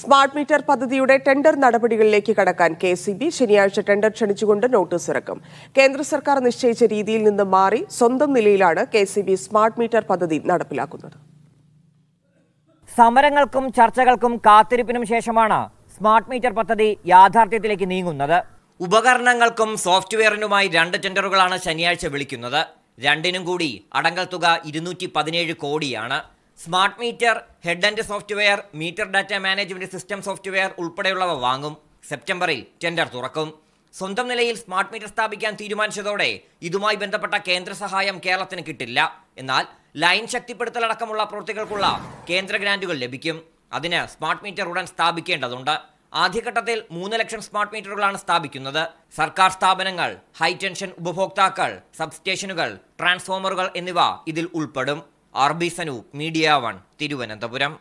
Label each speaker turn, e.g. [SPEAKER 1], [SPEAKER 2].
[SPEAKER 1] smart metre പദ്ധതിയുടെ tender നടപടികളിലേക്ക് കടക്കാൻ കെ സി ബി ശനിയാഴ്ച ടെൻഡർ ക്ഷണിച്ചുകൊണ്ട് നോട്ടീസ് ഇറക്കും കേന്ദ്ര സർക്കാർ നിശ്ചയിച്ച രീതിയിൽ നിന്ന് മാറി സ്വന്തം നിലയിലാണ് K C B smart meter പദ്ധതി നടപ്പിലാക്കുന്നത് സമരങ്ങൾക്കും ചർച്ചകൾക്കും
[SPEAKER 2] കാത്തിരിപ്പിനും ശേഷമാണ് സ്മാർട്ട് മീറ്റർ പദ്ധതി യാഥാർത്ഥ്യത്തിലേക്ക് നീങ്ങുന്നത് ഉപകരണങ്ങൾക്കും സോഫ്റ്റ്വെയറിനുമായി രണ്ട് ടെൻഡറുകളാണ് ശനിയാഴ്ച വിളിക്കുന്നത് രണ്ടിനും കൂടി അടങ്കൽ തുക ഇരുന്നൂറ്റി കോടിയാണ് smart meter head and software meter data management system software ഉൾപ്പെടെയുള്ളവ വാങ്ങും സെപ്റ്റംബറിൽ ടെൻഡർ തുറക്കും സ്വന്തം നിലയിൽ സ്മാർട്ട് മീറ്റർ സ്ഥാപിക്കാൻ തീരുമാനിച്ചതോടെ ഇതുമായി ബന്ധപ്പെട്ട കേന്ദ്ര സഹായം കേരളത്തിന് കിട്ടില്ല എന്നാൽ ലൈൻ ശക്തിപ്പെടുത്തലടക്കമുള്ള പ്രവൃത്തികൾക്കുള്ള കേന്ദ്ര ഗ്രാന്റുകൾ ലഭിക്കും അതിന് സ്മാർട്ട് മീറ്റർ ഉടൻ സ്ഥാപിക്കേണ്ടതുണ്ട് ആദ്യഘട്ടത്തിൽ മൂന്ന് ലക്ഷം സ്മാർട്ട് മീറ്ററുകളാണ് സ്ഥാപിക്കുന്നത് സർക്കാർ സ്ഥാപനങ്ങൾ ഹൈ ടെൻഷൻ ഉപഭോക്താക്കൾ സബ്സ്റ്റേഷനുകൾ ട്രാൻസ്ഫോമറുകൾ എന്നിവ ഇതിൽ ഉൾപ്പെടും R B Sanoop media one Thiruvananthapuram